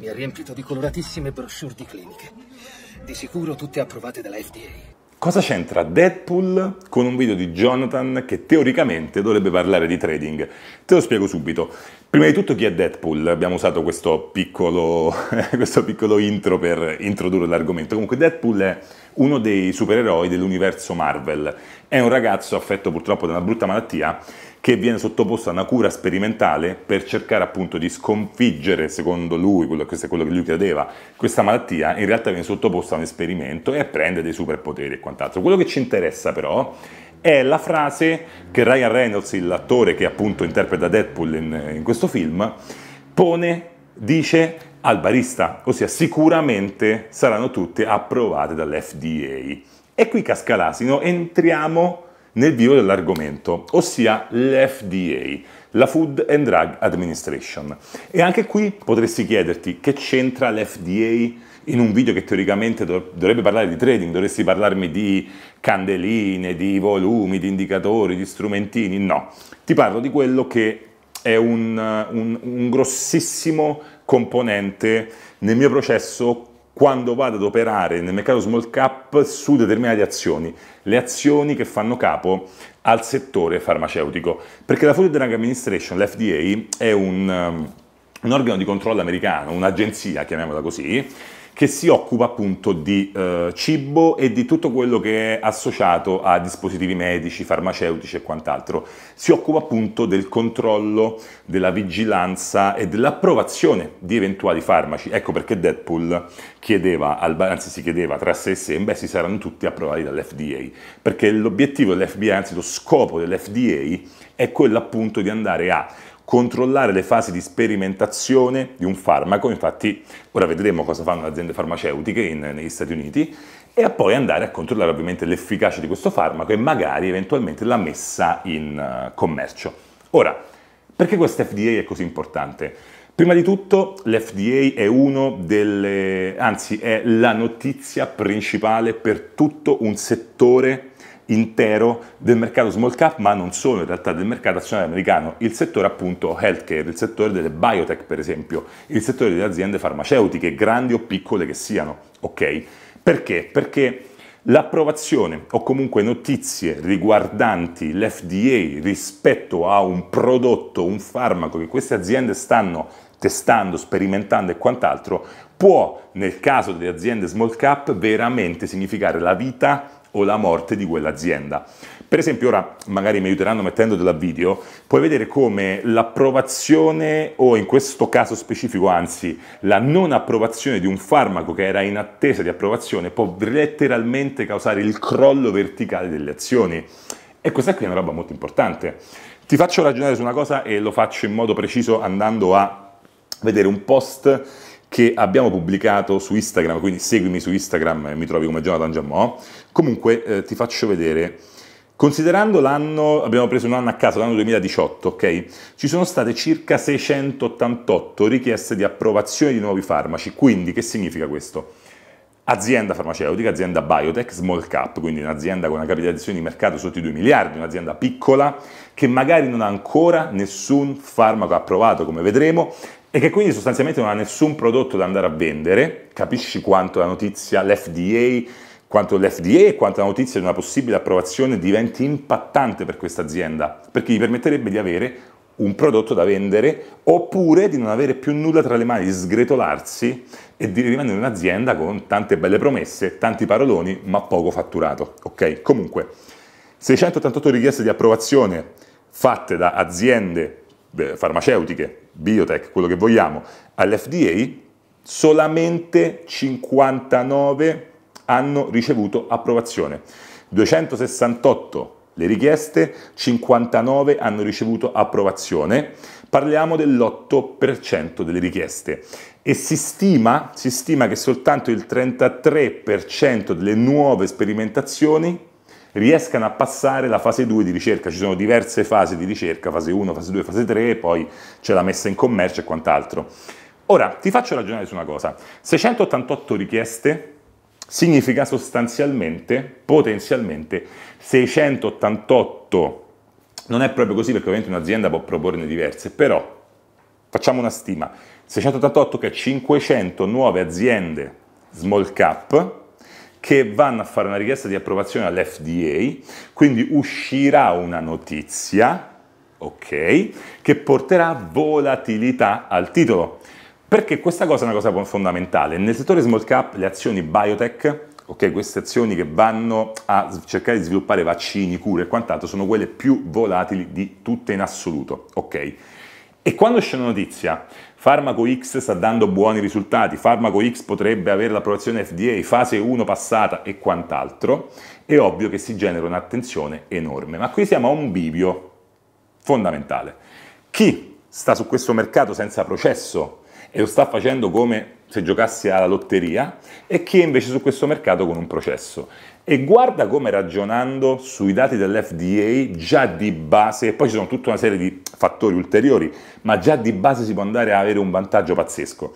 Mi ha riempito di coloratissime brochure di cliniche, di sicuro tutte approvate dalla FDA. Cosa c'entra Deadpool con un video di Jonathan che teoricamente dovrebbe parlare di trading? Te lo spiego subito. Prima di tutto chi è Deadpool? Abbiamo usato questo piccolo, questo piccolo intro per introdurre l'argomento. Comunque Deadpool è uno dei supereroi dell'universo Marvel. È un ragazzo affetto purtroppo da una brutta malattia che viene sottoposto a una cura sperimentale per cercare appunto di sconfiggere, secondo lui, quello, questo è quello che lui credeva, questa malattia, in realtà viene sottoposta a un esperimento e prende dei superpoteri e quant'altro. Quello che ci interessa però è la frase che Ryan Reynolds, l'attore che appunto interpreta Deadpool in, in questo film, pone, dice al barista, ossia sicuramente saranno tutte approvate dall'FDA. E qui casca l'asino, entriamo nel vivo dell'argomento, ossia l'FDA, la Food and Drug Administration. E anche qui potresti chiederti che c'entra l'FDA in un video che teoricamente dovrebbe parlare di trading, dovresti parlarmi di candeline, di volumi, di indicatori, di strumentini, no. Ti parlo di quello che è un, un, un grossissimo componente nel mio processo quando vado ad operare nel mercato small cap su determinate azioni, le azioni che fanno capo al settore farmaceutico, perché la Food and Drug Administration, l'FDA, è un, um, un organo di controllo americano, un'agenzia, chiamiamola così, che si occupa appunto di eh, cibo e di tutto quello che è associato a dispositivi medici, farmaceutici e quant'altro. Si occupa appunto del controllo, della vigilanza e dell'approvazione di eventuali farmaci. Ecco perché Deadpool chiedeva, anzi si chiedeva tra sé e sé, beh si saranno tutti approvati dall'FDA, perché l'obiettivo dell'FBI, anzi lo scopo dell'FDA è quello appunto di andare a controllare le fasi di sperimentazione di un farmaco, infatti ora vedremo cosa fanno le aziende farmaceutiche in, negli Stati Uniti, e a poi andare a controllare ovviamente l'efficacia di questo farmaco e magari eventualmente la messa in eh, commercio. Ora, perché questa FDA è così importante? Prima di tutto l'FDA è uno delle, anzi è la notizia principale per tutto un settore intero del mercato small cap, ma non solo in realtà del mercato azionario americano, il settore appunto healthcare, il settore delle biotech per esempio, il settore delle aziende farmaceutiche, grandi o piccole che siano, ok? Perché? Perché L'approvazione o comunque notizie riguardanti l'FDA rispetto a un prodotto, un farmaco che queste aziende stanno testando, sperimentando e quant'altro, può nel caso delle aziende small cap veramente significare la vita o la morte di quell'azienda. Per esempio, ora magari mi aiuteranno mettendo della video, puoi vedere come l'approvazione o in questo caso specifico anzi la non approvazione di un farmaco che era in attesa di approvazione può letteralmente causare il crollo verticale delle azioni. E questa qui è una roba molto importante. Ti faccio ragionare su una cosa e lo faccio in modo preciso andando a vedere un post che abbiamo pubblicato su Instagram, quindi seguimi su Instagram e mi trovi come Jonathan Giammò. Comunque eh, ti faccio vedere. Considerando l'anno, abbiamo preso un anno a caso, l'anno 2018, ok? Ci sono state circa 688 richieste di approvazione di nuovi farmaci, quindi che significa questo? Azienda farmaceutica, azienda biotech, small cap, quindi un'azienda con una capitalizzazione di mercato sotto i 2 miliardi, un'azienda piccola che magari non ha ancora nessun farmaco approvato, come vedremo, e che quindi sostanzialmente non ha nessun prodotto da andare a vendere, capisci quanto la notizia, l'FDA, quanto l'FDA e quanto la notizia di una possibile approvazione diventi impattante per questa azienda, perché gli permetterebbe di avere un prodotto da vendere oppure di non avere più nulla tra le mani, di sgretolarsi e di rimanere un'azienda con tante belle promesse, tanti paroloni, ma poco fatturato. Ok, comunque 688 richieste di approvazione fatte da aziende eh, farmaceutiche, biotech, quello che vogliamo, all'FDA, solamente 59 hanno ricevuto approvazione. 268 le richieste, 59 hanno ricevuto approvazione, parliamo dell'8% delle richieste e si stima, si stima che soltanto il 33% delle nuove sperimentazioni riescano a passare la fase 2 di ricerca. Ci sono diverse fasi di ricerca, fase 1, fase 2, fase 3, poi c'è la messa in commercio e quant'altro. Ora, ti faccio ragionare su una cosa. 688 richieste significa sostanzialmente, potenzialmente, 688. Non è proprio così perché ovviamente un'azienda può proporne diverse, però facciamo una stima. 688 che è 500 nuove aziende small cap che vanno a fare una richiesta di approvazione all'FDA, quindi uscirà una notizia, ok, che porterà volatilità al titolo. Perché questa cosa è una cosa fondamentale. Nel settore small cap le azioni biotech ok? Queste azioni che vanno a cercare di sviluppare vaccini, cure e quant'altro sono quelle più volatili di tutte in assoluto, ok? E quando esce una notizia, farmaco X sta dando buoni risultati, farmaco X potrebbe avere l'approvazione FDA, fase 1 passata e quant'altro, è ovvio che si genera un'attenzione enorme. Ma qui siamo a un bivio fondamentale. Chi sta su questo mercato senza processo e lo sta facendo come se giocassi alla lotteria e chi è invece su questo mercato con un processo. E guarda come ragionando sui dati dell'FDA già di base, e poi ci sono tutta una serie di fattori ulteriori, ma già di base si può andare a avere un vantaggio pazzesco.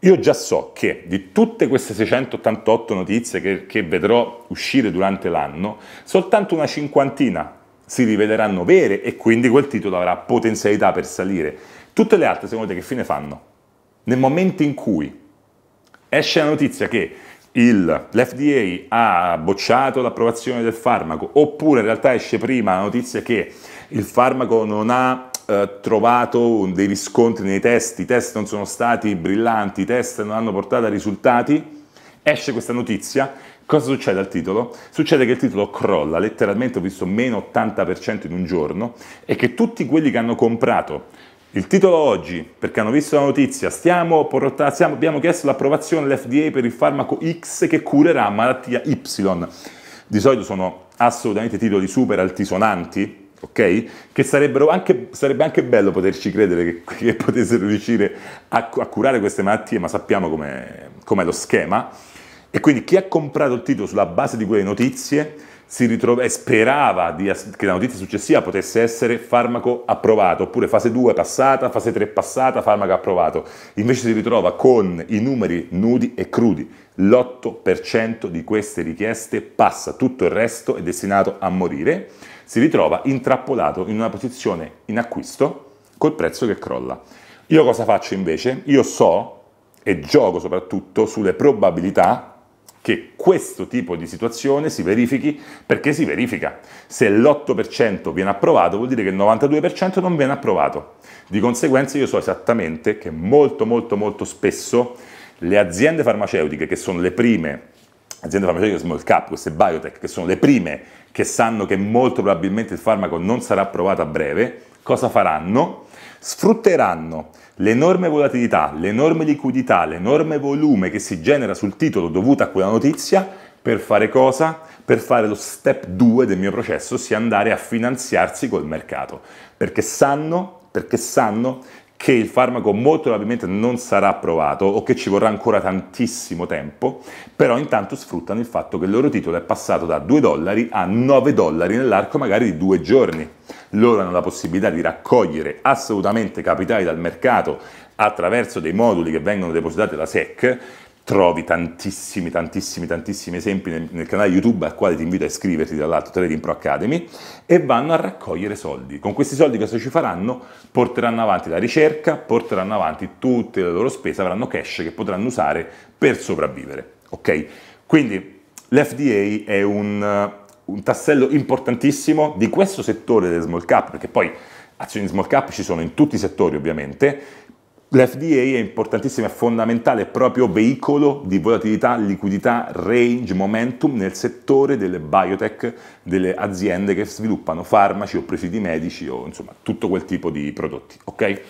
Io già so che di tutte queste 688 notizie che, che vedrò uscire durante l'anno, soltanto una cinquantina si riveleranno vere e quindi quel titolo avrà potenzialità per salire. Tutte le altre, secondo te, che fine fanno? Nel momento in cui esce la notizia che il, l'FDA ha bocciato l'approvazione del farmaco, oppure in realtà esce prima la notizia che il farmaco non ha eh, trovato dei riscontri nei test, i test non sono stati brillanti, i test non hanno portato a risultati, esce questa notizia. Cosa succede al titolo? Succede che il titolo crolla, letteralmente ho visto meno 80% in un giorno, e che tutti quelli che hanno comprato il titolo oggi, perché hanno visto la notizia, stiamo porta- stiamo, abbiamo chiesto l'approvazione dell'FDA per il farmaco X che curerà malattia Y. Di solito sono assolutamente titoli super altisonanti, ok? Che anche, sarebbe anche bello poterci credere che, che potessero riuscire a, a, curare queste malattie, ma sappiamo com'è, com'è lo schema. E quindi chi ha comprato il titolo sulla base di quelle notizie si ritrova, sperava di, che la notizia successiva potesse essere farmaco approvato, oppure fase 2 passata, fase 3 passata, farmaco approvato. Invece si ritrova con i numeri nudi e crudi. L'8% di queste richieste passa, tutto il resto è destinato a morire. Si ritrova intrappolato in una posizione in acquisto col prezzo che crolla. Io cosa faccio invece? Io so e gioco soprattutto sulle probabilità che questo tipo di situazione si verifichi perché si verifica. Se l'8% viene approvato vuol dire che il 92% non viene approvato. Di conseguenza io so esattamente che molto molto molto spesso le aziende farmaceutiche che sono le prime aziende farmaceutiche small cap, queste biotech, che sono le prime che sanno che molto probabilmente il farmaco non sarà approvato a breve, cosa faranno? sfrutteranno l'enorme volatilità, l'enorme liquidità, l'enorme volume che si genera sul titolo dovuto a quella notizia per fare cosa? Per fare lo step 2 del mio processo, ossia andare a finanziarsi col mercato, perché sanno, perché sanno che il farmaco molto probabilmente non sarà approvato o che ci vorrà ancora tantissimo tempo, però intanto sfruttano il fatto che il loro titolo è passato da 2 dollari a 9 dollari nell'arco magari di due giorni. Loro hanno la possibilità di raccogliere assolutamente capitali dal mercato attraverso dei moduli che vengono depositati dalla SEC trovi tantissimi, tantissimi, tantissimi esempi nel, nel, canale YouTube al quale ti invito a iscriverti dall'altro Trading Pro Academy e vanno a raccogliere soldi. Con questi soldi cosa ci faranno? Porteranno avanti la ricerca, porteranno avanti tutte le loro spese, avranno cash che potranno usare per sopravvivere. Ok? Quindi l'FDA è un, un tassello importantissimo di questo settore del small cap, perché poi azioni small cap ci sono in tutti i settori ovviamente, L'FDA è importantissimo, è fondamentale, è proprio veicolo di volatilità, liquidità, range, momentum nel settore delle biotech, delle aziende che sviluppano farmaci o presidi medici o insomma tutto quel tipo di prodotti. Ok?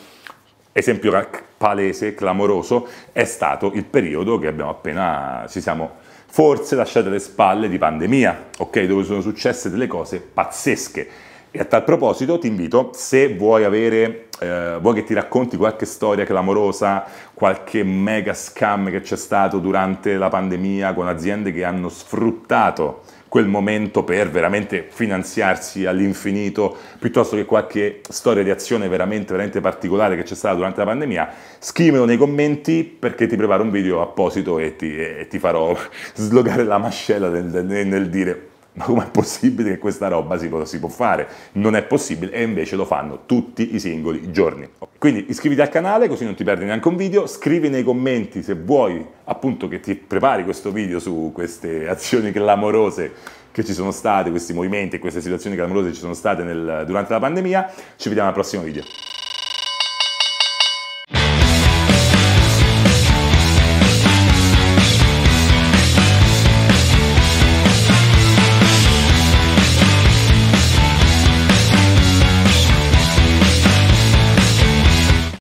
Esempio palese, clamoroso, è stato il periodo che abbiamo appena ci siamo forse lasciati alle spalle di pandemia, ok? Dove sono successe delle cose pazzesche e a tal proposito ti invito, se vuoi avere, eh, vuoi che ti racconti qualche storia clamorosa, qualche mega scam che c'è stato durante la pandemia con aziende che hanno sfruttato quel momento per veramente finanziarsi all'infinito, piuttosto che qualche storia di azione veramente, veramente particolare che c'è stata durante la pandemia, scrivilo nei commenti perché ti preparo un video apposito e ti, e ti farò slogare la mascella nel, nel, nel dire ma com'è possibile che questa roba si, si, può fare? Non è possibile e invece lo fanno tutti i singoli giorni. Quindi iscriviti al canale così non ti perdi neanche un video, scrivi nei commenti se vuoi appunto che ti prepari questo video su queste azioni clamorose che ci sono state, questi movimenti e queste situazioni clamorose che ci sono state nel, durante la pandemia. Ci vediamo al prossimo video.